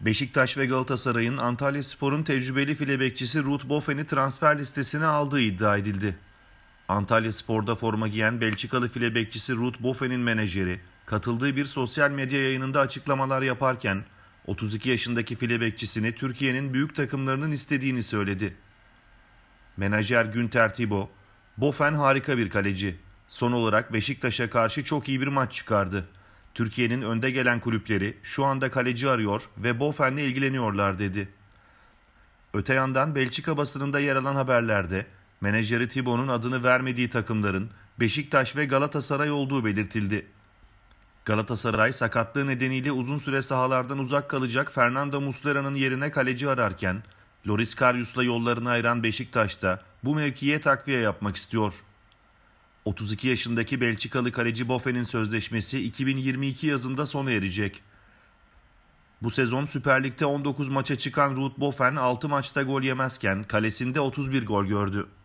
Beşiktaş ve Galatasaray'ın Antalya Spor'un tecrübeli filebekçisi Ruth Bofen'i transfer listesine aldığı iddia edildi. Antalya Spor'da forma giyen Belçikalı filebekçisi Ruth Bofen'in menajeri, katıldığı bir sosyal medya yayınında açıklamalar yaparken 32 yaşındaki filebekçisini Türkiye'nin büyük takımlarının istediğini söyledi. Menajer Günter Tibo, Bofen harika bir kaleci. Son olarak Beşiktaş'a karşı çok iyi bir maç çıkardı.'' Türkiye'nin önde gelen kulüpleri şu anda kaleci arıyor ve Bofen'le ilgileniyorlar dedi. Öte yandan Belçika basınında yer alan haberlerde menajeri Tibo'nun adını vermediği takımların Beşiktaş ve Galatasaray olduğu belirtildi. Galatasaray sakatlığı nedeniyle uzun süre sahalardan uzak kalacak Fernando Muslera'nın yerine kaleci ararken Loris Karius'la yollarını ayıran Beşiktaş'ta bu mevkiye takviye yapmak istiyor. 32 yaşındaki Belçikalı kaleci Boffe'nin sözleşmesi 2022 yazında sona erecek. Bu sezon Süper Lig'de 19 maça çıkan Ruud Boffen 6 maçta gol yemezken kalesinde 31 gol gördü.